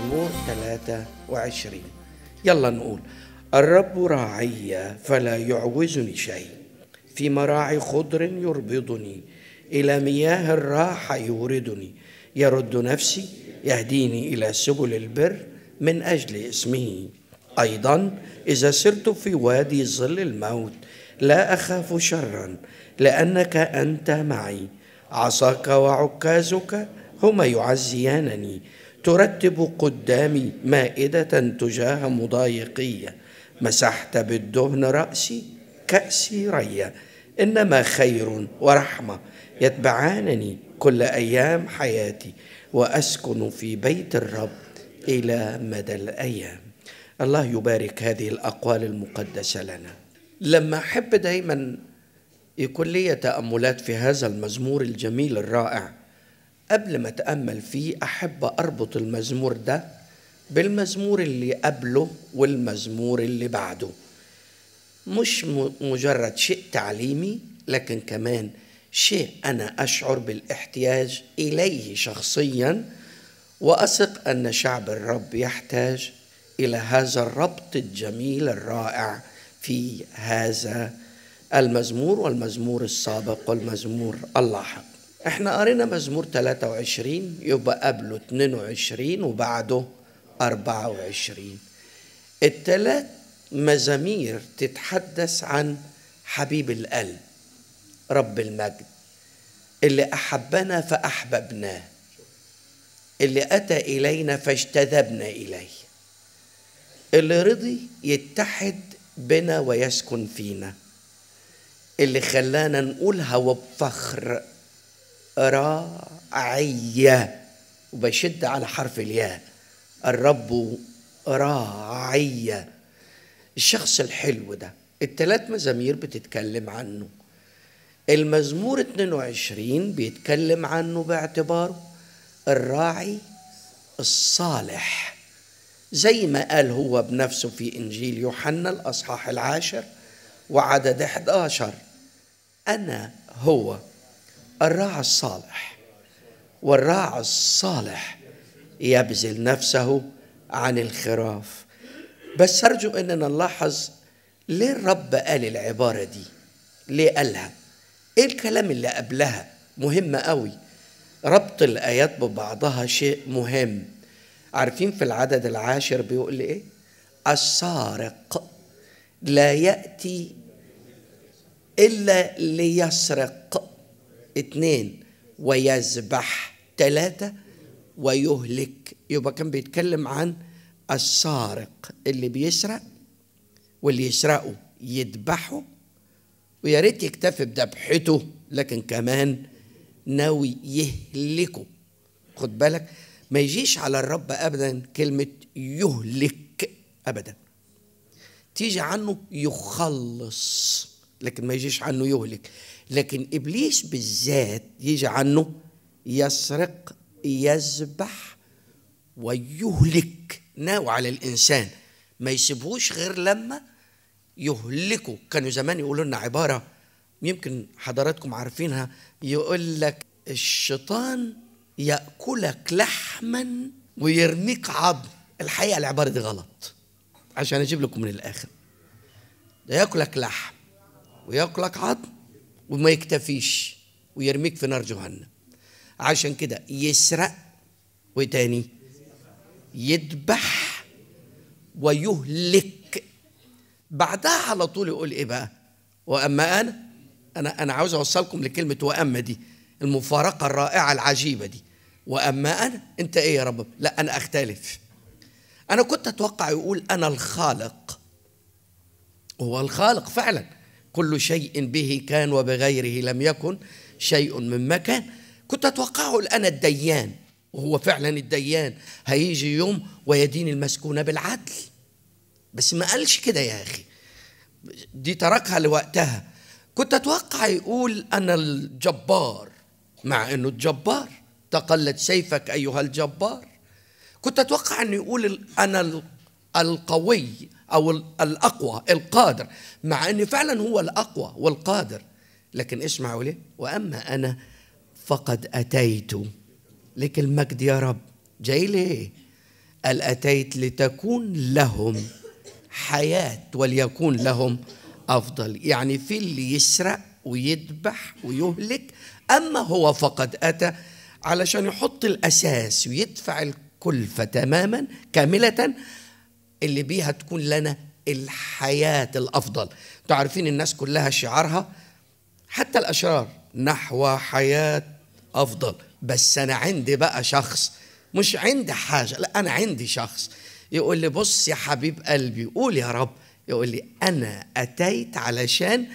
مزمور 23 يلا نقول الرب راعي فلا يعوزني شيء في مراعي خضر يربضني إلى مياه الراحة يوردني يرد نفسي يهديني إلى سبل البر من أجل اسمه أيضا إذا سرت في وادي ظل الموت لا أخاف شرا لأنك أنت معي عصاك وعكازك هما يعزيانني ترتب قدامي مائدة تجاه مضايقية مسحت بالدهن رأسي كأسي ريا إنما خير ورحمة يتبعانني كل أيام حياتي وأسكن في بيت الرب إلى مدى الأيام الله يبارك هذه الأقوال المقدسة لنا لما أحب دايما يكون لي تأملات في هذا المزمور الجميل الرائع قبل ما أتأمل فيه أحب أربط المزمور ده بالمزمور اللي قبله والمزمور اللي بعده مش مجرد شيء تعليمي لكن كمان شيء أنا أشعر بالاحتياج إليه شخصيا وأثق أن شعب الرب يحتاج إلى هذا الربط الجميل الرائع في هذا المزمور والمزمور السابق والمزمور اللاحق احنا قرينا مزمور 23 يبقى قبله 22 وبعده 24 التلات مزامير تتحدث عن حبيب القلب رب المجد اللي أحبنا فأحببناه اللي أتى إلينا فاجتذبنا إليه اللي رضي يتحد بنا ويسكن فينا اللي خلانا نقولها وبفخر راعية وبشد على حرف الياء الرب راعية الشخص الحلو ده التلات مزامير بتتكلم عنه المزمور 22 بيتكلم عنه باعتباره الراعي الصالح زي ما قال هو بنفسه في إنجيل يوحنا الأصحاح العاشر وعدد 11 أنا هو الراعي الصالح والراعي الصالح يبذل نفسه عن الخراف بس أرجو أننا نلاحظ ليه الرب قال العبارة دي ليه قالها إيه الكلام اللي قبلها مهم قوي ربط الآيات ببعضها شيء مهم عارفين في العدد العاشر بيقول إيه السارق لا يأتي إلا ليسرق اتنين ويذبح تلاتة ويهلك يبقى كان بيتكلم عن السارق اللي بيسرق واللي يسرقه يذبحه ويا ريت يكتفي بذبحته لكن كمان ناوي يهلكه خد بالك ما يجيش على الرب ابدا كلمه يهلك ابدا تيجي عنه يخلص لكن ما يجيش عنه يهلك لكن ابليس بالذات يجي عنه يسرق يذبح ويهلك ناو على الانسان ما يسيبهوش غير لما يهلكه كانوا زمان يقولوا لنا عباره يمكن حضراتكم عارفينها يقول لك الشيطان ياكلك لحما ويرميك عظم الحقيقه العباره دي غلط عشان اجيب لكم من الاخر ده ياكلك لحم وياكلك عظم وما يكتفيش ويرميك في نار جهنم عشان كده يسرق وتاني يذبح ويهلك بعدها على طول يقول ايه بقى واما انا انا انا عاوز اوصلكم لكلمه واما دي المفارقه الرائعه العجيبه دي واما انا انت ايه يا رب لا انا اختلف انا كنت اتوقع يقول انا الخالق هو الخالق فعلا كل شيء به كان وبغيره لم يكن شيء مما كان كنت أتوقعه الآن الديان وهو فعلا الديان هيجي يوم ويدين المسكونة بالعدل بس ما قالش كده يا أخي دي تركها لوقتها كنت أتوقع يقول أنا الجبار مع أنه الجبار تقلت سيفك أيها الجبار كنت أتوقع أنه يقول أنا القوي أو الأقوى القادر مع أن فعلا هو الأقوى والقادر لكن اسمعوا ليه وأما أنا فقد أتيت لك المجد يا رب جاي ليه قال أتيت لتكون لهم حياة وليكون لهم أفضل يعني في اللي يسرق ويذبح ويهلك أما هو فقد أتى علشان يحط الأساس ويدفع الكلفة تماما كاملة اللي بيها تكون لنا الحياة الأفضل انتوا عارفين الناس كلها شعارها حتى الأشرار نحو حياة أفضل بس أنا عندي بقى شخص مش عندي حاجة لا أنا عندي شخص يقول لي بص يا حبيب قلبي قول يا رب يقول لي أنا أتيت علشان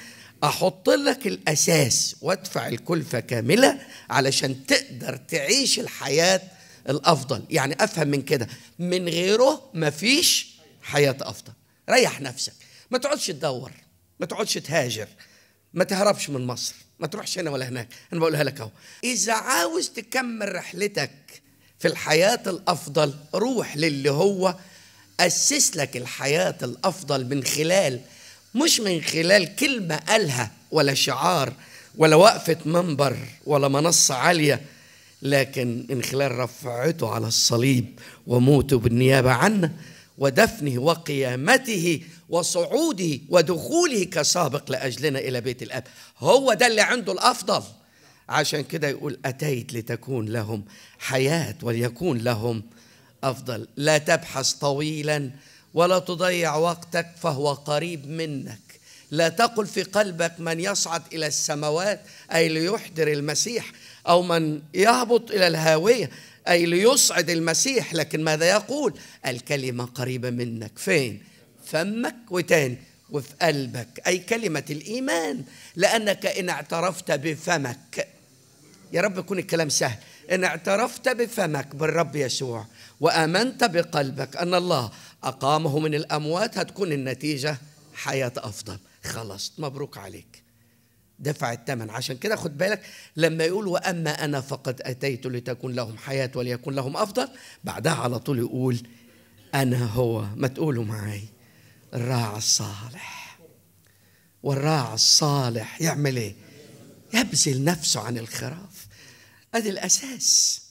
أحط لك الأساس وأدفع الكلفة كاملة علشان تقدر تعيش الحياة الأفضل يعني أفهم من كده من غيره مفيش حياه افضل ريح نفسك ما تقعدش تدور ما تقعدش تهاجر ما تهربش من مصر ما تروحش هنا ولا هناك انا بقولها لك اهو اذا عاوز تكمل رحلتك في الحياه الافضل روح للي هو اسس لك الحياه الافضل من خلال مش من خلال كلمه قالها ولا شعار ولا وقفه منبر ولا منصه عاليه لكن من خلال رفعته على الصليب وموته بالنيابه عنه ودفنه وقيامته وصعوده ودخوله كسابق لاجلنا الى بيت الاب هو ده اللي عنده الافضل عشان كده يقول اتيت لتكون لهم حياه وليكون لهم افضل لا تبحث طويلا ولا تضيع وقتك فهو قريب منك لا تقل في قلبك من يصعد الى السماوات اي ليحضر المسيح او من يهبط الى الهاويه أي ليصعد المسيح لكن ماذا يقول الكلمة قريبة منك فين فمك وتاني وفي قلبك أي كلمة الإيمان لأنك إن اعترفت بفمك يا رب يكون الكلام سهل إن اعترفت بفمك بالرب يسوع وآمنت بقلبك أن الله أقامه من الأموات هتكون النتيجة حياة أفضل خلاص مبروك عليك دفع الثمن عشان كده خد بالك لما يقول واما انا فقد اتيت لتكون لهم حياه وليكون لهم افضل بعدها على طول يقول انا هو ما تقولوا معاي الراعي الصالح والراعي الصالح يعمل ايه يبذل نفسه عن الخراف ادي الاساس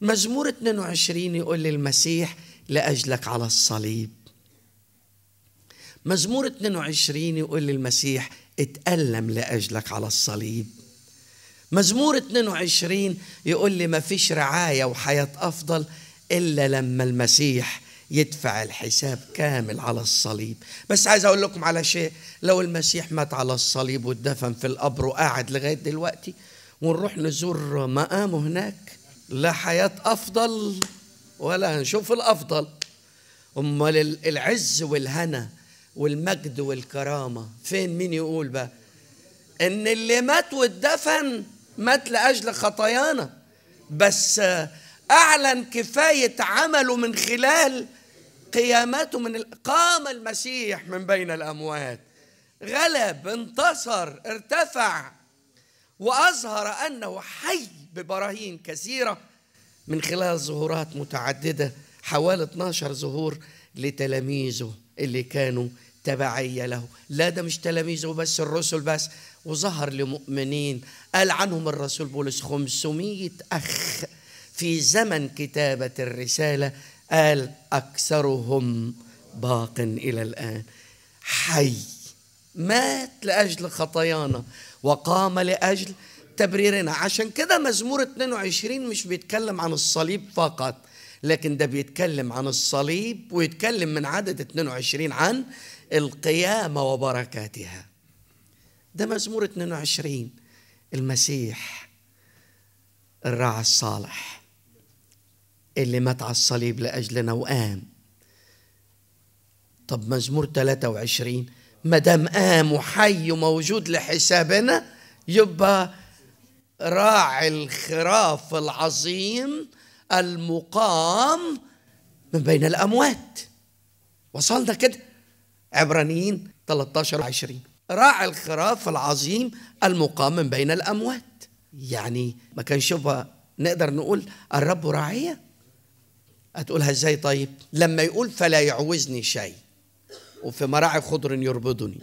مزمور 22 يقول للمسيح لاجلك على الصليب مزمور 22 يقول للمسيح اتألم لأجلك على الصليب مزمور 22 يقول لي ما فيش رعاية وحياة أفضل إلا لما المسيح يدفع الحساب كامل على الصليب بس عايز أقول لكم على شيء لو المسيح مات على الصليب واتدفن في القبر وقاعد لغاية دلوقتي ونروح نزور مقامه هناك لا حياة أفضل ولا هنشوف الأفضل أمال العز والهنا والمجد والكرامة فين مين يقول بقى ان اللي مات واتدفن مات لأجل خطايانا بس أعلن كفاية عمله من خلال قيامته من قام المسيح من بين الأموات غلب انتصر ارتفع وأظهر أنه حي ببراهين كثيرة من خلال ظهورات متعددة حوالي 12 ظهور لتلاميذه اللي كانوا تبعية له لا ده مش تلاميذه بس الرسل بس وظهر لمؤمنين قال عنهم الرسول بولس 500 أخ في زمن كتابة الرسالة قال أكثرهم باق إلى الآن حي مات لأجل خطايانا وقام لأجل تبريرنا عشان كده مزمور 22 مش بيتكلم عن الصليب فقط لكن ده بيتكلم عن الصليب ويتكلم من عدد 22 عن القيامة وبركاتها ده مزمور 22 المسيح الراعي الصالح اللي مات على الصليب لأجلنا وقام طب مزمور 23 ما دام قام وحي وموجود لحسابنا يبقى راعي الخراف العظيم المقام من بين الأموات وصلنا كده عبرانيين 13 20 راعي الخراف العظيم المقام من بين الأموات يعني ما كانش يبقى نقدر نقول الرب راعية هتقولها ازاي طيب لما يقول فلا يعوزني شيء وفي مراعي خضر يربضني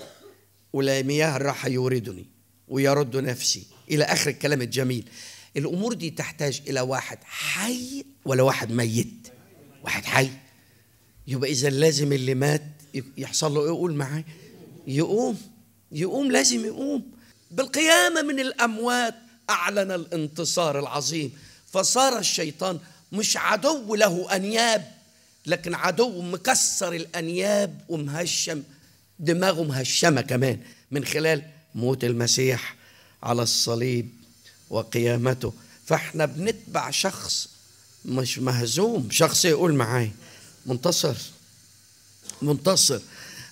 ولا مياه الراحة يوردني ويرد نفسي إلى آخر الكلام الجميل الأمور دي تحتاج إلى واحد حي ولا واحد ميت واحد حي يبقى إذا لازم اللي مات يحصل له ايه يقول معايا يقوم يقوم لازم يقوم بالقيامه من الاموات اعلن الانتصار العظيم فصار الشيطان مش عدو له انياب لكن عدو مكسر الانياب ومهشم دماغه مهشمه كمان من خلال موت المسيح على الصليب وقيامته فاحنا بنتبع شخص مش مهزوم شخص يقول معايا منتصر منتصر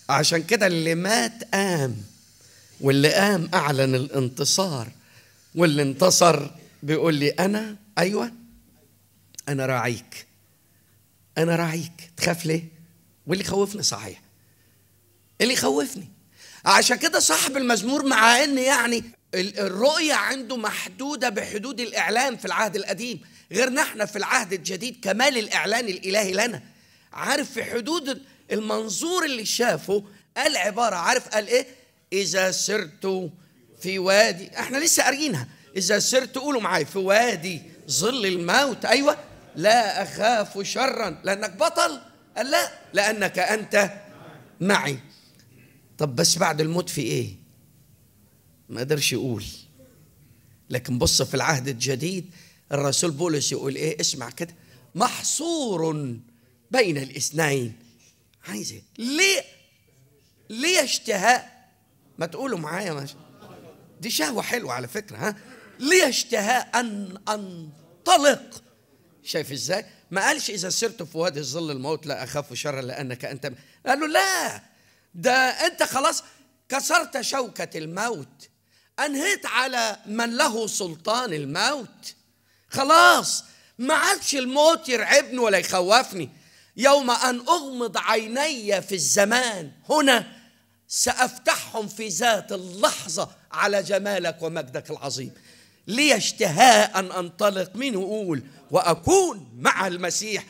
عشان كده اللي مات قام واللي قام أعلن الانتصار واللي انتصر بيقول لي أنا أيوة أنا راعيك أنا راعيك تخاف ليه؟ واللي خوفني صحيح اللي يخوفني عشان كده صاحب المزمور مع ان يعني الرؤية عنده محدودة بحدود الإعلان في العهد القديم غير نحن في العهد الجديد كمال الإعلان الإلهي لنا عارف في حدود المنظور اللي شافه قال عبارة عارف قال إيه إذا سرت في وادي احنا لسه قاريينها إذا سرت قولوا معايا في وادي ظل الموت أيوة لا أخاف شرا لأنك بطل قال لا لأنك أنت معي طب بس بعد الموت في إيه ما قدرش يقول لكن بص في العهد الجديد الرسول بولس يقول ايه اسمع كده محصور بين الاثنين عايز ايه ليه ليه اشتهاء ما تقولوا معايا ماشي دي شهوة حلوة على فكرة ها ليه اشتهاء أن أنطلق شايف ازاي ما قالش إذا سرت في وادي الظل الموت لا أخاف شرا لأنك أنت قال له لا ده أنت خلاص كسرت شوكة الموت أنهيت على من له سلطان الموت خلاص ما عادش الموت يرعبني ولا يخوفني يوم أن أغمض عيني في الزمان هنا سأفتحهم في ذات اللحظة على جمالك ومجدك العظيم لي اشتهاء أن أنطلق من أقول وأكون مع المسيح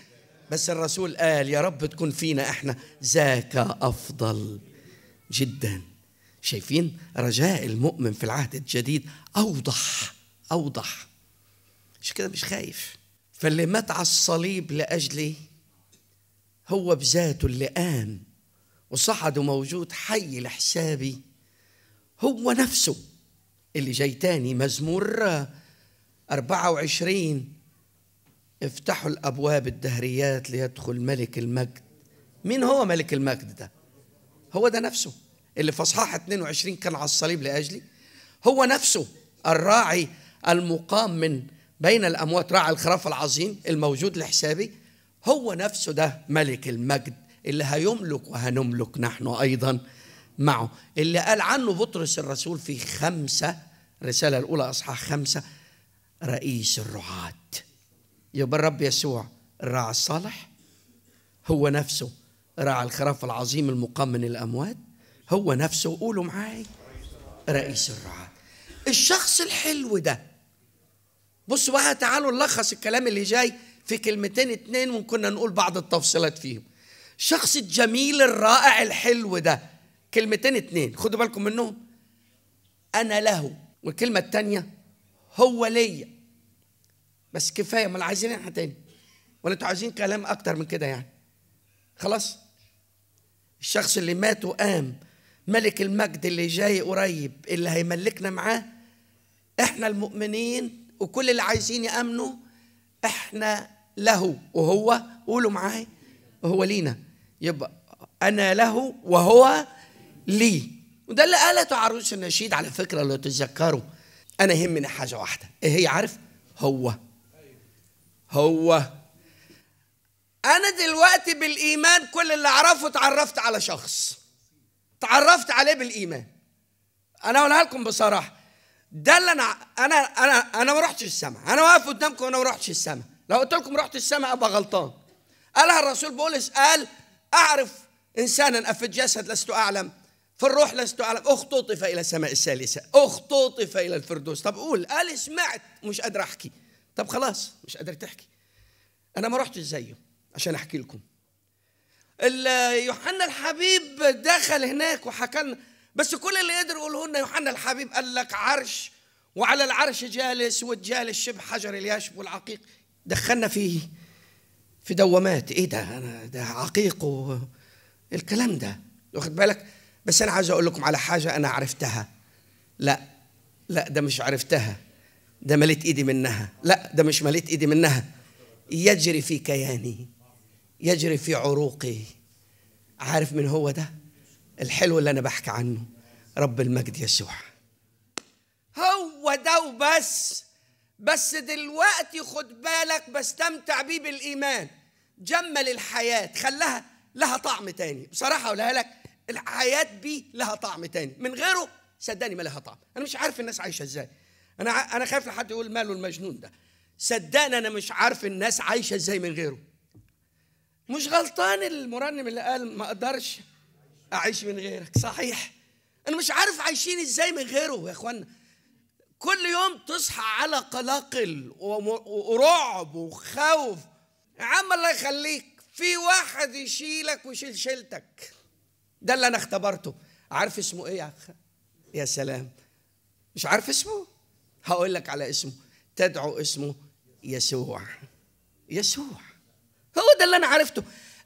بس الرسول قال يا رب تكون فينا احنا ذاك أفضل جدا شايفين رجاء المؤمن في العهد الجديد أوضح أوضح مش كده مش خايف فاللي مات على الصليب لأجلي هو بذاته اللي قام وصعد وموجود حي لحسابي هو نفسه اللي جاي تاني مزمور 24 افتحوا الابواب الدهريات ليدخل ملك المجد مين هو ملك المجد ده هو ده نفسه اللي في اصحاح 22 كان على الصليب لاجلي هو نفسه الراعي المقام من بين الاموات راعي الخراف العظيم الموجود لحسابي هو نفسه ده ملك المجد اللي هيملك وهنملك نحن أيضا معه اللي قال عنه بطرس الرسول في خمسة رسالة الأولى أصحاح خمسة رئيس الرعاة يبقى الرب يسوع الراعي الصالح هو نفسه راعى الخراف العظيم المقام من الأموات هو نفسه قولوا معاي رئيس الرعاة الشخص الحلو ده بصوا بقى تعالوا نلخص الكلام اللي جاي في كلمتين اتنين وكنا نقول بعض التفصيلات فيهم شخص الجميل الرائع الحلو ده كلمتين اتنين خدوا بالكم منهم انا له والكلمه التانيه هو ليا بس كفايه ما عايزين احنا تاني ولا انتوا عايزين كلام اكتر من كده يعني خلاص الشخص اللي مات وقام ملك المجد اللي جاي قريب اللي هيملكنا معاه احنا المؤمنين وكل اللي عايزين يامنوا احنا له وهو قولوا معاي وهو لينا يبقى انا له وهو لي وده اللي قالته عروس النشيد على فكره لو تتذكروا انا يهمني حاجه واحده ايه هي عارف هو هو انا دلوقتي بالايمان كل اللي اعرفه اتعرفت على شخص تعرفت عليه بالايمان انا اقولها لكم بصراحه ده اللي انا انا انا انا ما رحتش السماء انا واقف قدامكم انا ما رحتش السماء لو قلت لكم رحت السماء ابقى غلطان قالها الرسول بولس قال اعرف انسانا في الجسد لست اعلم في الروح لست اعلم اختطف الى السماء الثالثه اختطف الى الفردوس طب قول قال سمعت مش قادر احكي طب خلاص مش قادر تحكي انا ما رحتش زيه عشان احكي لكم يوحنا الحبيب دخل هناك وحكى لنا بس كل اللي قدر يقوله لنا يوحنا الحبيب قال لك عرش وعلى العرش جالس والجالس شبه حجر الياشب والعقيق دخلنا فيه في دوامات ايه ده انا ده عقيق الكلام ده واخد بالك بس انا عايز اقول لكم على حاجه انا عرفتها لا لا ده مش عرفتها ده مليت ايدي منها لا ده مش مليت ايدي منها يجري في كياني يجري في عروقي عارف من هو ده الحلو اللي أنا بحكي عنه رب المجد يسوع هو ده وبس بس دلوقتي خد بالك بستمتع بيه بالإيمان جمل الحياة خلاها لها طعم تاني بصراحة أقولها لك الحياة بيه لها طعم تاني من غيره صدقني ما لها طعم أنا مش عارف الناس عايشة إزاي أنا أنا خايف لحد يقول ماله المجنون ده صدقني أنا مش عارف الناس عايشة إزاي من غيره مش غلطان المرنم اللي قال ما أقدرش اعيش من غيرك صحيح انا مش عارف عايشين ازاي من غيره يا اخوانا كل يوم تصحى على قلاقل ورعب وخوف يا عم الله يخليك في واحد يشيلك ويشيل شيلتك ده اللي انا اختبرته عارف اسمه ايه يا اخ يا سلام مش عارف اسمه هقول لك على اسمه تدعو اسمه يسوع يسوع هو ده اللي انا عرفته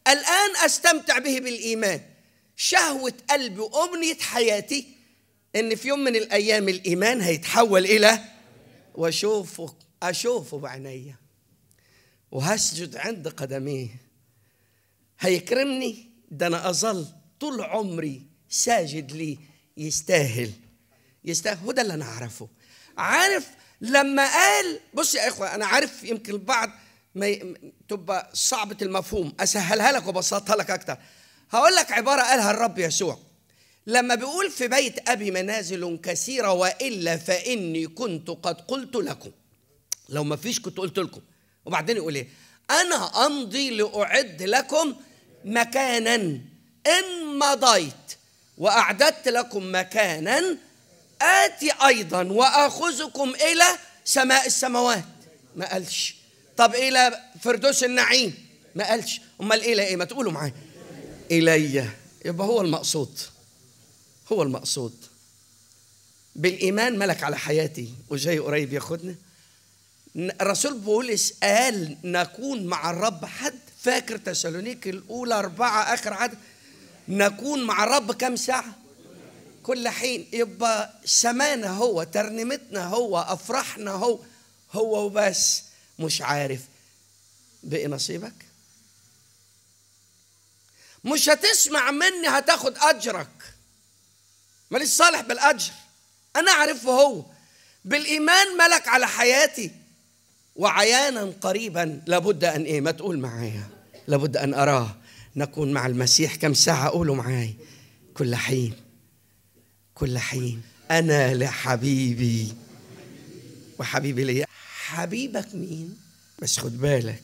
الان استمتع به بالايمان شهوة قلبي وأمنية حياتي إن في يوم من الأيام الإيمان هيتحول إلى وأشوفه أشوفه بعينيا وهسجد عند قدميه هيكرمني ده أنا أظل طول عمري ساجد ليه يستاهل يستاهل هو ده اللي أنا أعرفه عارف لما قال بص يا إخوة أنا عارف يمكن البعض ما تبقى صعبة المفهوم أسهلها لك وبسطها لك أكتر هقول لك عبارة قالها الرب يسوع لما بيقول في بيت أبي منازل كثيرة وإلا فإني كنت قد قلت لكم لو ما فيش كنت قلت لكم وبعدين يقول إيه أنا أمضي لأعد لكم مكانا إن مضيت وأعددت لكم مكانا آتي أيضا وآخذكم إلى سماء السماوات ما قالش طب إلى فردوس النعيم ما قالش أمال لا إيه ما تقولوا معايا إلي يبقى هو المقصود هو المقصود بالإيمان ملك على حياتي وجاي قريب ياخدني الرسول بولس قال نكون مع الرب حد فاكر تسالونيك الأولى أربعة آخر عدد نكون مع الرب كم ساعة كل حين يبقى سمانا هو ترنيمتنا هو أفرحنا هو هو وبس مش عارف بقي نصيبك مش هتسمع مني هتاخد أجرك ماليش صالح بالأجر أنا أعرفه هو بالإيمان ملك على حياتي وعيانا قريبا لابد أن إيه ما تقول معايا لابد أن أراه نكون مع المسيح كم ساعة قولوا معاي كل حين كل حين أنا لحبيبي وحبيبي ليا حبيبك مين بس خد بالك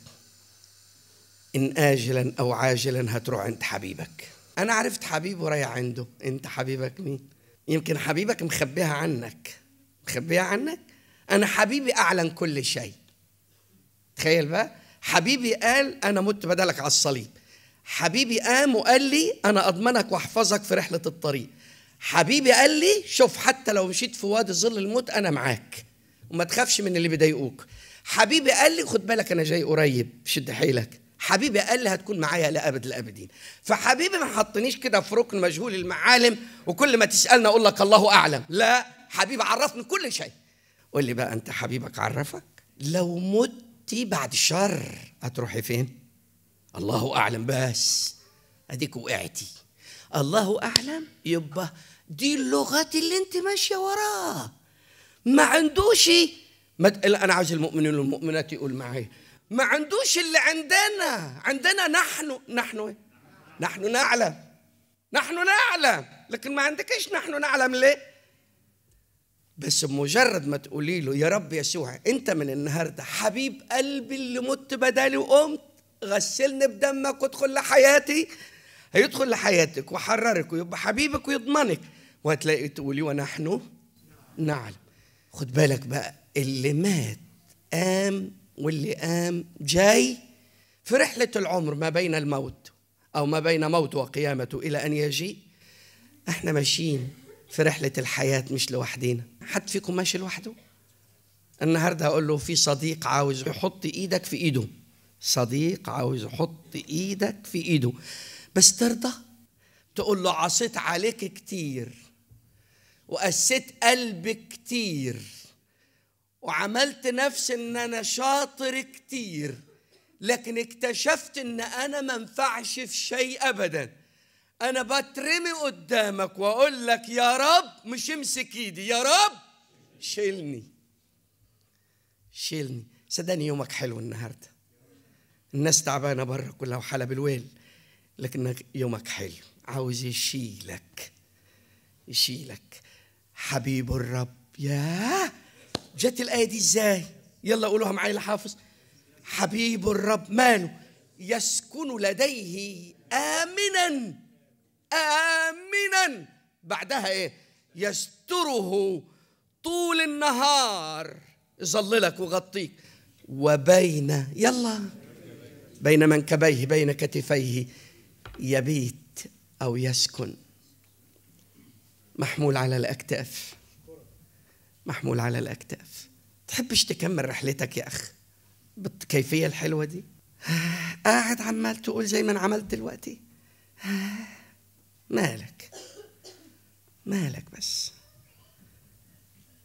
إن آجلا أو عاجلا هتروح عند حبيبك أنا عرفت حبيبه رايح عنده أنت حبيبك مين؟ يمكن حبيبك مخبيها عنك مخبيها عنك؟ أنا حبيبي أعلن كل شيء تخيل بقى حبيبي قال أنا مت بدلك على الصليب حبيبي قام وقال لي أنا أضمنك وأحفظك في رحلة الطريق حبيبي قال لي شوف حتى لو مشيت في وادي ظل الموت أنا معاك وما تخافش من اللي بيضايقوك حبيبي قال لي خد بالك أنا جاي قريب شد حيلك حبيبي قال لي هتكون معايا لابد الابدين فحبيبي ما حطنيش كده في ركن مجهول المعالم وكل ما تسالني اقول لك الله اعلم لا حبيبي عرفني كل شيء قول لي بقى انت حبيبك عرفك لو مت بعد شر هتروحي فين الله اعلم بس اديك وقعتي الله اعلم يبقى دي اللغات اللي انت ماشيه وراها ما عندوش مد... انا عايز المؤمنين والمؤمنات يقول معايا ما عندوش اللي عندنا عندنا نحن نحن إيه؟ نحن نعلم نحن نعلم لكن ما عندكش نحن نعلم ليه بس بمجرد ما تقولي له يا رب يسوع انت من النهارده حبيب قلبي اللي مت بدالي وقمت غسلني بدمك وادخل لحياتي هيدخل لحياتك وحررك ويبقى حبيبك ويضمنك وهتلاقي تقولي ونحن نعلم خد بالك بقى اللي مات قام واللي قام جاي في رحلة العمر ما بين الموت أو ما بين موته وقيامته إلى أن يجيء احنا ماشيين في رحلة الحياة مش لوحدينا حد فيكم ماشي لوحده النهاردة هقول له في صديق عاوز يحط إيدك في إيده صديق عاوز يحط إيدك في إيده بس ترضى تقول له عصيت عليك كتير وقسيت قلبك كتير وعملت نفس ان انا شاطر كتير لكن اكتشفت ان انا ما انفعش في شيء ابدا انا بترمي قدامك واقول لك يا رب مش امسك ايدي يا رب شيلني شيلني صدقني يومك حلو النهارده الناس تعبانه بره كلها وحاله بالويل لكنك يومك حلو عاوز يشيلك يشيلك حبيب الرب ياه جت الآية دي إزاي يلا قولوها معايا لحافظ حبيب الرب ماله يسكن لديه آمنا آمنا بعدها إيه يستره طول النهار يظللك وغطيك وبين يلا بين منكبيه بين كتفيه يبيت أو يسكن محمول على الأكتاف محمول على الأكتاف تحبش تكمل رحلتك يا أخ بالكيفية الحلوة دي قاعد عمال تقول زي ما أنا عملت دلوقتي مالك مالك بس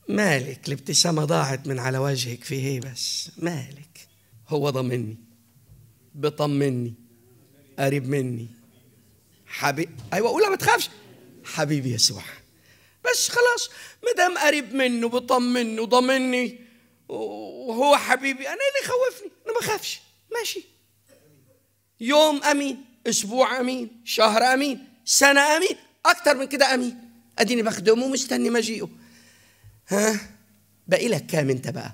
مالك الابتسامة ضاعت من على وجهك في إيه بس مالك هو ضمني بطمني قريب مني حبيب أيوة قولها ما تخافش حبيبي يسوع معلش خلاص ما دام قريب منه بطمنه وضمني وهو حبيبي انا اللي يخوفني انا ما اخافش ماشي يوم امين اسبوع امين شهر امين سنه امين اكتر من كده امين اديني بخدمه مستني مجيئه ها باقي لك كام انت بقى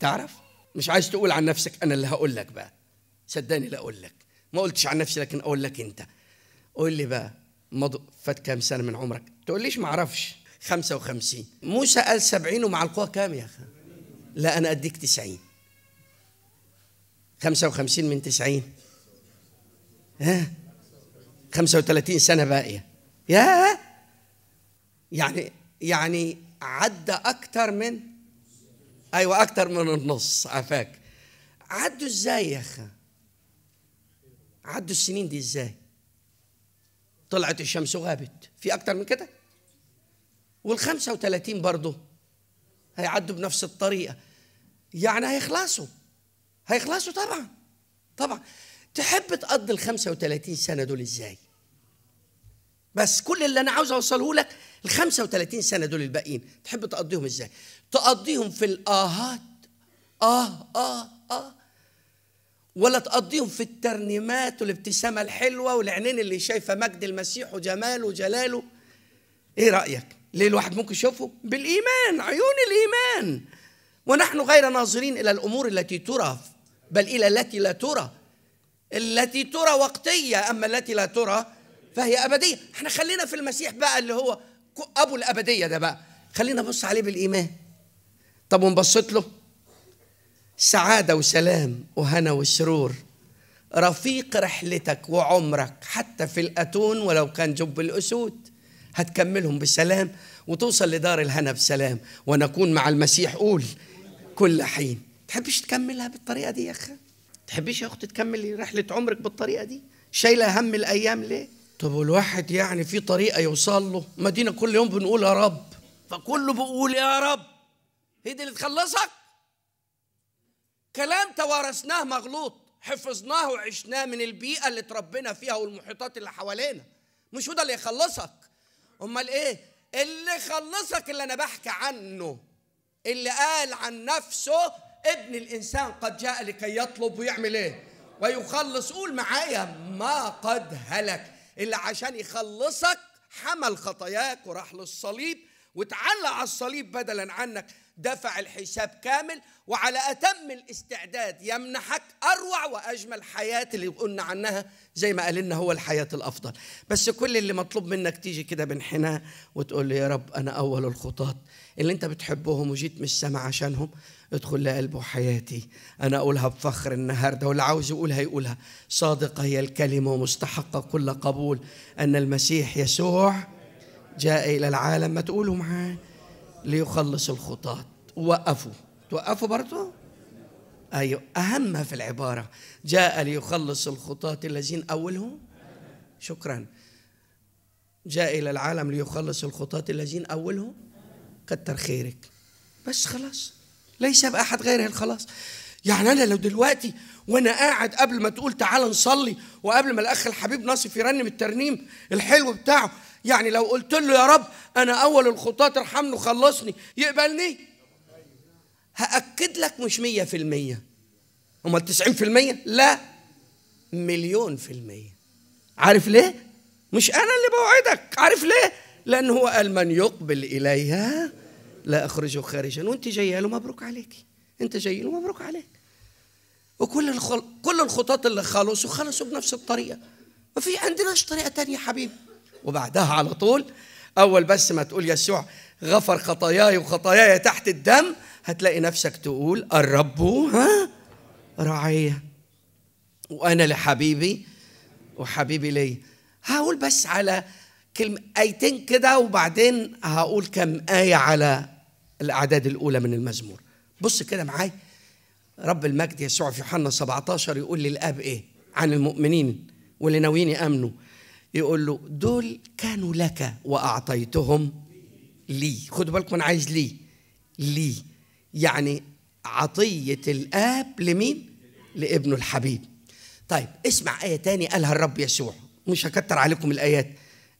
تعرف مش عايز تقول عن نفسك انا اللي هقول لك بقى صدقني لا اقول لك ما قلتش عن نفسي لكن اقول لك انت قول لي بقى مض... فات كام سنه من عمرك تقوليش ما اعرفش 55 موسى قال 70 ومع القوة كام يا اخي؟ لا انا اديك 90 55 من 90 ها 35 سنة باقية يا يعني يعني عدى أكتر من أيوة أكتر من النص عفاك عدوا إزاي يا أخي؟ عدوا السنين دي إزاي؟ طلعت الشمس وغابت في أكتر من كده وال 35 برضه هيعدوا بنفس الطريقة يعني هيخلصوا هيخلصوا طبعا طبعا تحب تقضي ال 35 سنة دول ازاي؟ بس كل اللي انا عاوز اوصله لك ال 35 سنه دول الباقيين تحب تقضيهم ازاي؟ تقضيهم في الاهات اه اه اه ولا تقضيهم في الترنيمات والابتسامة الحلوة والعينين اللي شايفة مجد المسيح وجماله وجلاله ايه رأيك؟ ليه الواحد ممكن يشوفه؟ بالإيمان عيون الإيمان ونحن غير ناظرين إلى الأمور التي ترى بل إلى التي لا ترى التي ترى وقتية أما التي لا ترى فهي أبدية احنا خلينا في المسيح بقى اللي هو أبو الأبدية ده بقى خلينا نبص عليه بالإيمان طب ونبسط له سعادة وسلام وهنا وسرور رفيق رحلتك وعمرك حتى في الأتون ولو كان جب الأسود هتكملهم بسلام وتوصل لدار الهنا بسلام ونكون مع المسيح قول كل حين تحبش تكملها بالطريقة دي يا أخي تحبش يا أختي تكمل رحلة عمرك بالطريقة دي شايلة هم الأيام ليه طب والواحد يعني في طريقة يوصل له مدينة كل يوم بنقول يا رب فكله بيقول يا رب هي دي اللي تخلصك كلام توارثناه مغلوط حفظناه وعشناه من البيئة اللي تربينا فيها والمحيطات اللي حوالينا مش هو ده اللي يخلصك امال ايه اللي خلصك اللي انا بحكي عنه اللي قال عن نفسه ابن الانسان قد جاء لكي يطلب ويعمل ايه ويخلص قول معايا ما قد هلك اللي عشان يخلصك حمل خطاياك وراح للصليب وتعلق على الصليب بدلا عنك دفع الحساب كامل وعلى أتم الاستعداد يمنحك أروع وأجمل حياة اللي قلنا عنها زي ما قال لنا هو الحياة الأفضل بس كل اللي مطلوب منك تيجي كده بانحناء وتقول له يا رب أنا أول الخطاة اللي أنت بتحبهم وجيت من السماء عشانهم ادخل لقلبه حياتي أنا أقولها بفخر النهاردة واللي عاوز يقولها يقولها صادقة هي الكلمة ومستحقة كل قبول أن المسيح يسوع جاء إلى العالم ما تقولوا معاه ليخلص الخطاة وقفوا توقفوا برضه أيوة أهم في العبارة جاء ليخلص الخطاة الذين أولهم شكرا جاء إلى العالم ليخلص الخطاة الذين أولهم كتر خيرك بس خلاص ليس بأحد غيره الخلاص يعني أنا لو دلوقتي وأنا قاعد قبل ما تقول تعال نصلي وقبل ما الأخ الحبيب ناصف يرنم الترنيم الحلو بتاعه يعني لو قلت له يا رب أنا أول الخطاة ارحمني وخلصني يقبلني هأكد لك مش مية في المية أمال التسعين في المية لا مليون في المية عارف ليه مش أنا اللي بوعدك عارف ليه لأن هو قال من يقبل إليها لا أخرجه خارجا وأنت جاية له مبروك عليكي أنت جاي له مبروك عليك وكل الخل... كل الخطاة اللي خلصوا خلصوا بنفس الطريقة ما في عندناش طريقة تانية يا حبيبي وبعدها على طول أول بس ما تقول يسوع غفر خطاياي وخطاياي تحت الدم هتلاقي نفسك تقول الرب ها رعية وأنا لحبيبي وحبيبي ليا هقول بس على كلمة آيتين كده وبعدين هقول كم آية على الأعداد الأولى من المزمور بص كده معايا رب المجد يسوع في يوحنا 17 يقول للاب ايه عن المؤمنين واللي ناويين يامنوا يقول له دول كانوا لك واعطيتهم لي خدوا بالكم انا عايز لي لي يعني عطيه الاب لمين لابنه الحبيب طيب اسمع ايه تاني قالها الرب يسوع مش هكتر عليكم الايات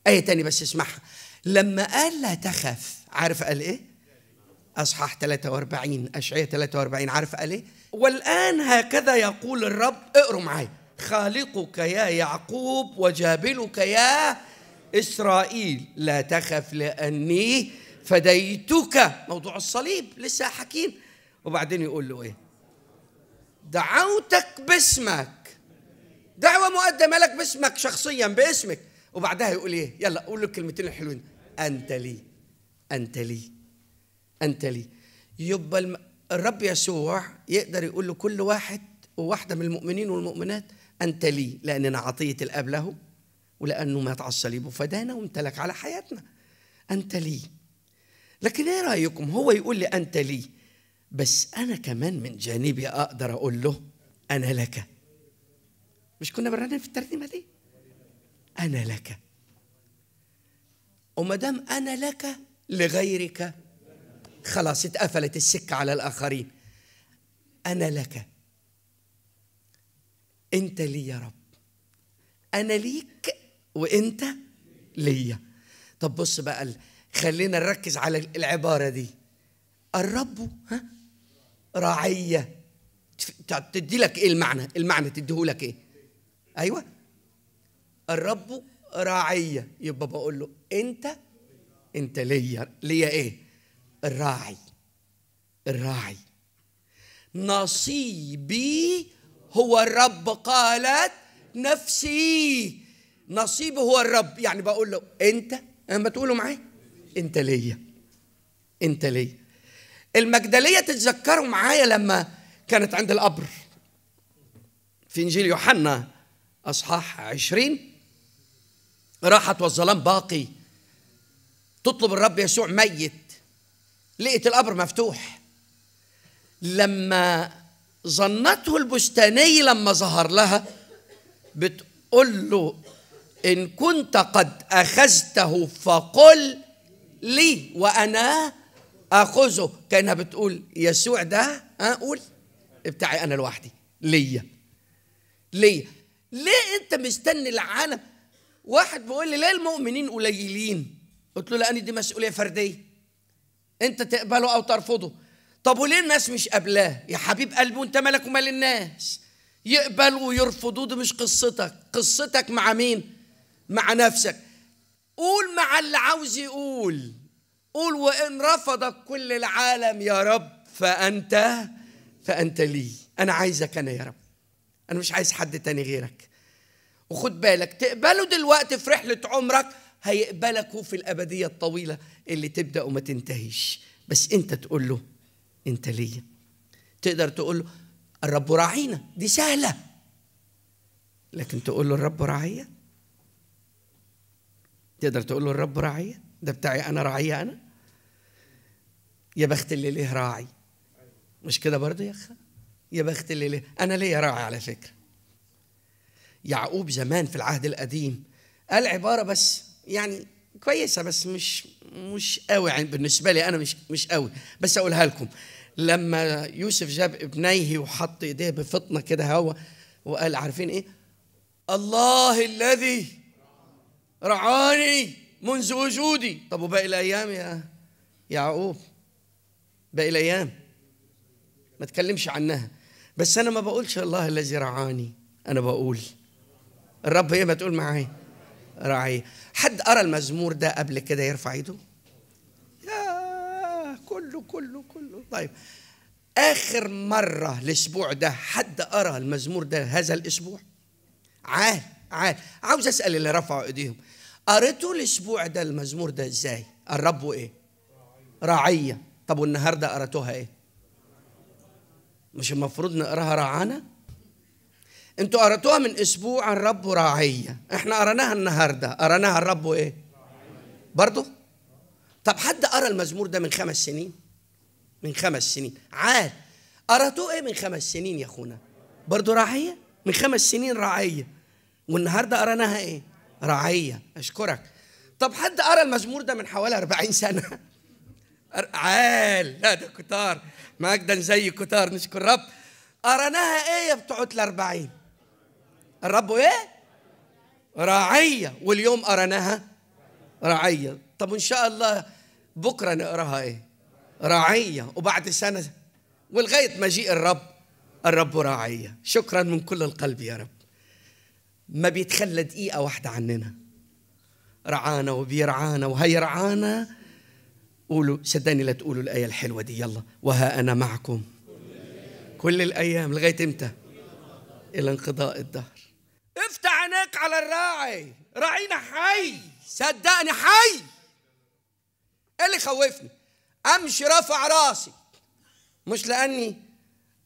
ايه تاني بس اسمعها لما قال لا تخف عارف قال ايه اصحاح 43 اشعياء 43 عارف قال ايه والان هكذا يقول الرب اقروا معايا خالقك يا يعقوب وجابلك يا إسرائيل لا تخف لأني فديتك موضوع الصليب لسه حكيم وبعدين يقول له إيه دعوتك باسمك دعوة مقدمة لك باسمك شخصيا باسمك وبعدها يقول إيه يلا قول له الكلمتين الحلوين أنت لي أنت لي أنت لي يبقى الرب يسوع يقدر يقول لكل واحد وواحدة من المؤمنين والمؤمنات أنت لي لأننا عطية الأب له ولأنه مات على الصليب وفدانا وامتلك على حياتنا أنت لي لكن إيه رأيكم هو يقول لي أنت لي بس أنا كمان من جانبي أقدر أقول له أنا لك مش كنا بنرنم في الترنيمة دي أنا لك وما دام أنا لك لغيرك خلاص اتقفلت السكة على الآخرين أنا لك انت لي يا رب انا ليك وانت ليا طب بص بقى خلينا نركز على العباره دي الرب ها راعيه تدي لك ايه المعنى المعنى تديه لك ايه ايوه الرب راعيه يبقى بقول له انت انت ليا ليا ايه الراعي الراعي نصيبي هو الرب قالت نفسي نصيبي هو الرب يعني بقول له انت لما تقولوا معايا انت ليا انت ليا المجدليه تتذكروا معايا لما كانت عند القبر في انجيل يوحنا اصحاح عشرين راحت والظلام باقي تطلب الرب يسوع ميت لقيت القبر مفتوح لما ظنته البستاني لما ظهر لها بتقول له إن كنت قد أخذته فقل لي وأنا أخذه كأنها بتقول يسوع ده أقول بتاعي أنا لوحدي ليا ليا ليه أنت مستني العالم واحد بيقول لي ليه المؤمنين قليلين قلت له لأني دي مسؤولية فردية أنت تقبله أو ترفضه طب وليه الناس مش قابلاه يا حبيب قلبه انت مالك ومال الناس يقبل ويرفضوه دي مش قصتك قصتك مع مين مع نفسك قول مع اللي عاوز يقول قول وان رفضك كل العالم يا رب فانت فانت لي انا عايزك انا يا رب انا مش عايز حد تاني غيرك وخد بالك تقبله دلوقتي في رحله عمرك هيقبلك في الابديه الطويله اللي تبدا وما تنتهيش بس انت تقول له انت ليا تقدر تقول له الرب راعينا دي سهله لكن تقول له الرب راعيه تقدر تقول له الرب راعيه ده بتاعي انا راعيه انا يا بخت اللي ليه راعي مش كده برضه يا اخ يا بخت اللي ليه انا ليا راعي على فكره يعقوب زمان في العهد القديم قال عباره بس يعني كويسه بس مش مش قوي يعني بالنسبه لي انا مش مش قوي بس اقولها لكم لما يوسف جاب ابنيه وحط ايديه بفطنه كده هو وقال عارفين ايه الله الذي رعاني منذ وجودي طب وباقي الايام يا يعقوب باقي الايام ما تكلمش عنها بس انا ما بقولش الله الذي رعاني انا بقول الرب ايه ما تقول معايا راعية حد أرى المزمور ده قبل كده يرفع إيده يا كله كله كله طيب آخر مرة الأسبوع ده حد أرى المزمور ده هذا الأسبوع عال عال عاوز أسأل اللي رفعوا إيديهم قريتوا الأسبوع ده المزمور ده إزاي قربوا إيه راعية طب والنهاردة قرأتوها إيه مش المفروض نقراها رعانة انتوا قراتوها من اسبوع عن رب وراعيه احنا قراناها النهارده قراناها الرب ايه برضه طب حد قرا المزمور ده من خمس سنين من خمس سنين عاد قراتوه ايه من خمس سنين يا اخونا برضه راعيه من خمس سنين راعيه والنهارده قراناها ايه راعيه اشكرك طب حد قرا المزمور ده من حوالي 40 سنه عال لا ده كتار مجدا زي كتار نشكر رب قرناها ايه يا بتوعت الاربعين الرب ايه راعيه واليوم قرناها راعيه طب ان شاء الله بكره نقراها ايه راعيه وبعد سنه ولغايه مجيء الرب الرب راعيه شكرا من كل القلب يا رب ما بيتخلى دقيقه واحده عننا رعانا وبيرعانا وهيرعانا قولوا صدقني لا تقولوا الايه الحلوه دي يلا وها انا معكم كل الايام لغايه امتى الى انقضاء الدهر افتح عينيك على الراعي راعينا حي صدقني حي ايه اللي خوفني امشي رافع راسي مش لاني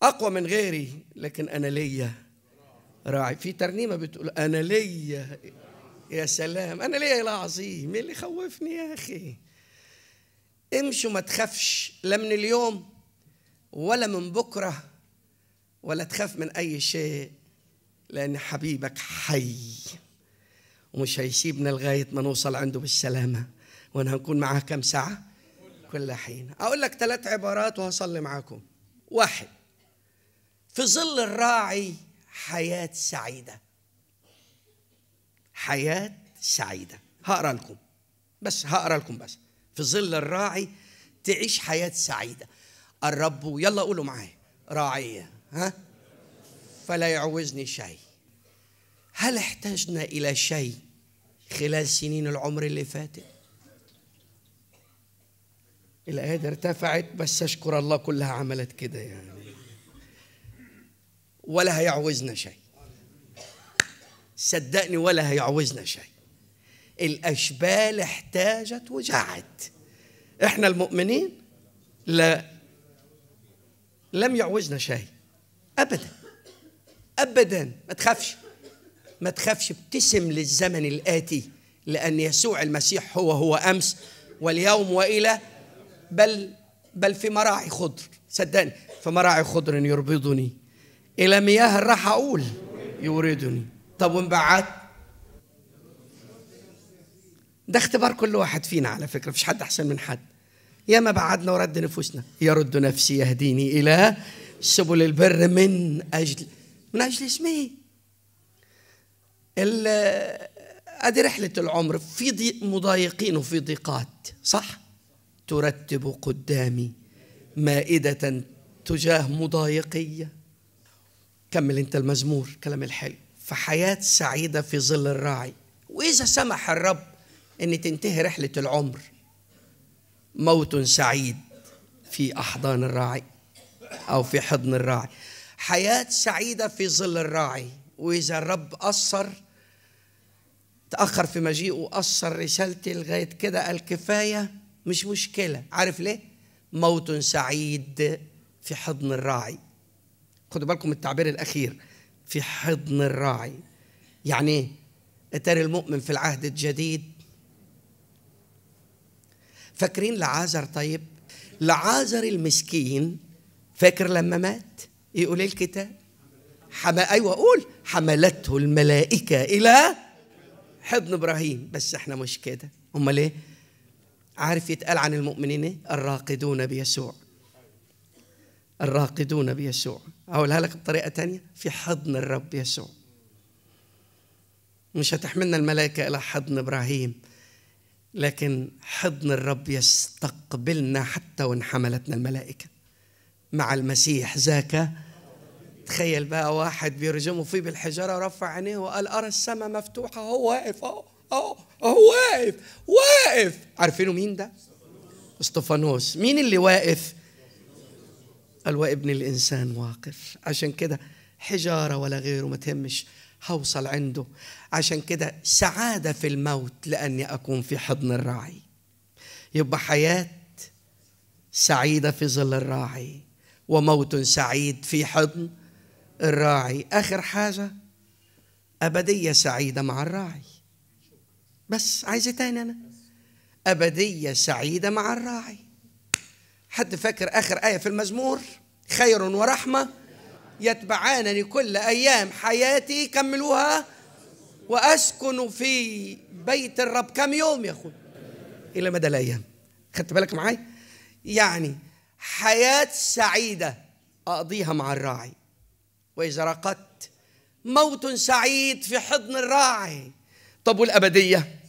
اقوى من غيري لكن انا ليا راعي في ترنيمه بتقول انا ليا يا سلام انا ليا اله عظيم إيه اللي خوفني يا اخي امشي وما تخافش لا من اليوم ولا من بكره ولا تخاف من اي شيء لأن حبيبك حي ومش هيسيبنا لغاية ما نوصل عنده بالسلامة وأنا هنكون معاه كام ساعة كل حين أقول لك ثلاث عبارات وهصلي معاكم واحد في ظل الراعي حياة سعيدة حياة سعيدة هقرا لكم بس هقرا لكم بس في ظل الراعي تعيش حياة سعيدة الرب يلا قولوا معايا راعية ها فلا يعوزني شيء هل احتجنا إلى شيء خلال سنين العمر اللي فاتت الآية ارتفعت بس أشكر الله كلها عملت كده يعني ولا هيعوزنا شيء صدقني ولا هيعوزنا شيء الأشبال احتاجت وجعت احنا المؤمنين لا لم يعوزنا شيء أبدا ابدا ما تخافش ما تخافش ابتسم للزمن الاتي لان يسوع المسيح هو هو امس واليوم والى بل بل في مراعي خضر صدقني في مراعي خضر يربضني الى مياه الراحه اقول يوردني طب بعد ده اختبار كل واحد فينا على فكره مفيش حد احسن من حد يا ما بعدنا ورد نفوسنا يرد نفسي يهديني الى سبل البر من اجل من أجل اسمه ادي رحله العمر في مضايقين وفي ضيقات صح ترتب قدامي مائده تجاه مضايقيه كمل انت المزمور كلام الحلو فحياه سعيده في ظل الراعي واذا سمح الرب ان تنتهي رحله العمر موت سعيد في احضان الراعي او في حضن الراعي حياة سعيدة في ظل الراعي وإذا الرب قصر تأخر في مجيئه وقصر رسالتي لغاية كده قال كفاية مش مشكلة عارف ليه؟ موت سعيد في حضن الراعي خدوا بالكم التعبير الأخير في حضن الراعي يعني إيه؟ اتاري المؤمن في العهد الجديد فاكرين لعازر طيب لعازر المسكين فاكر لما مات يقول ايه الكتاب حما ايوه قول حملته الملائكه الى حضن ابراهيم بس احنا مش كده امال ايه عارف يتقال عن المؤمنين ايه الراقدون بيسوع الراقدون بيسوع اقولها لك بطريقه تانية في حضن الرب يسوع مش هتحملنا الملائكه الى حضن ابراهيم لكن حضن الرب يستقبلنا حتى وان حملتنا الملائكه مع المسيح ذاك تخيل بقى واحد بيرجمه فيه بالحجاره رفع عينيه وقال ارى السماء مفتوحه هو واقف اهو اهو اهو واقف واقف عارفينه مين ده؟ اسطفانوس مين اللي واقف؟ قال وابن الانسان واقف عشان كده حجاره ولا غيره ما تهمش هوصل عنده عشان كده سعاده في الموت لاني اكون في حضن الراعي يبقى حياه سعيده في ظل الراعي وموت سعيد في حضن الراعي آخر حاجة أبدية سعيدة مع الراعي بس عايز تاني أنا أبدية سعيدة مع الراعي حد فاكر آخر آية في المزمور خير ورحمة يتبعانني كل أيام حياتي كملوها وأسكن في بيت الرب كم يوم يا أخوي إلى مدى الأيام خدت بالك معايا يعني حياة سعيدة أقضيها مع الراعي وإذا رقدت موت سعيد في حضن الراعي طب والأبدية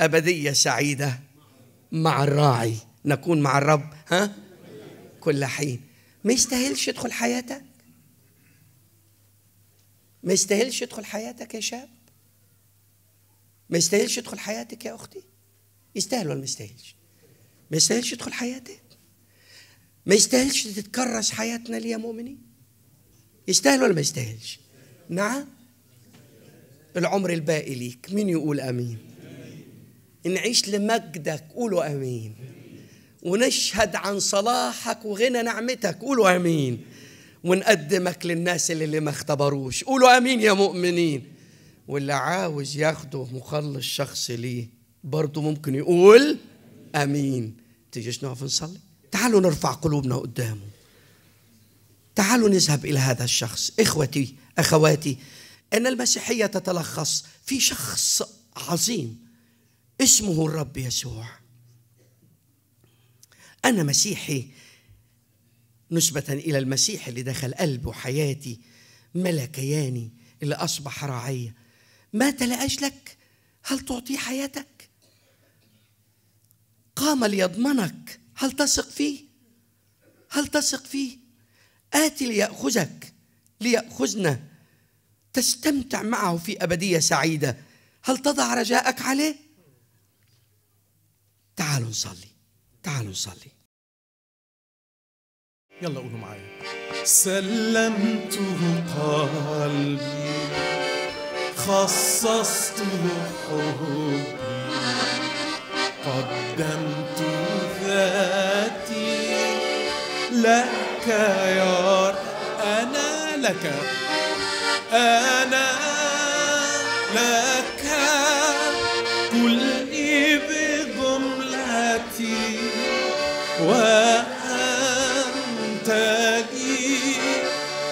أبدية سعيدة مع الراعي نكون مع الرب ها كل حين ما يستاهلش يدخل حياتك ما يستاهلش يدخل حياتك يا شاب ما يستاهلش يدخل حياتك يا أختي يستاهل ولا ما يستاهلش ما يستاهلش يدخل حياتك ما يستاهلش تتكرس حياتنا ليه يا مؤمنين يستاهل ولا ما يستاهلش نعم العمر الباقي ليك مين يقول امين نعيش لمجدك قولوا امين ونشهد عن صلاحك وغنى نعمتك قولوا امين ونقدمك للناس اللي, اللي ما اختبروش قولوا امين يا مؤمنين واللي عاوز ياخده مخلص شخص ليه برضه ممكن يقول امين تيجيش نقف نصلي تعالوا نرفع قلوبنا قدامه تعالوا نذهب إلى هذا الشخص إخوتي أخواتي أن المسيحية تتلخص في شخص عظيم اسمه الرب يسوع أنا مسيحي نسبة إلى المسيح اللي دخل قلبي وحياتي ملكياني اللي أصبح راعية مات لأجلك هل تعطيه حياتك؟ قام ليضمنك هل تثق فيه هل تثق فيه آتي ليأخذك ليأخذنا تستمتع معه في أبدية سعيدة هل تضع رجاءك عليه تعالوا نصلي تعالوا نصلي يلا قولوا معايا سلمته قلبي خصصته حبي قدمت لك يا رب أنا لك أنا لك كلي بجملتي وأنت لي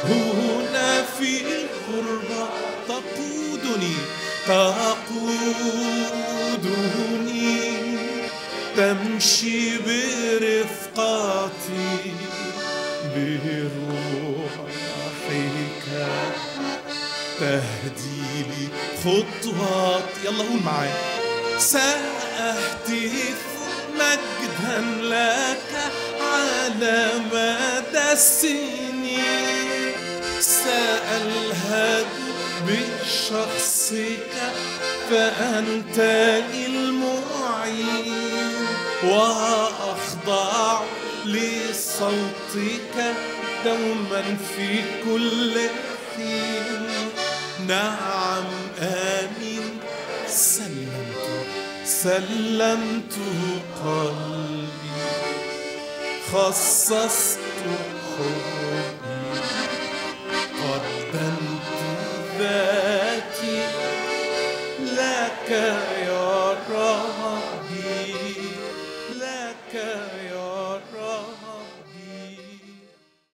هنا في الغربة تقودني تقودني خطوات يلا قول معايا سأهتف مجدا لك على مدى السنين سألهج بشخصك فأنت المعين وأخضع لصوتك دوما في كل حين نعم آمين سلمت سلمت قلبي خصصت حبي قدمت ذاتي لك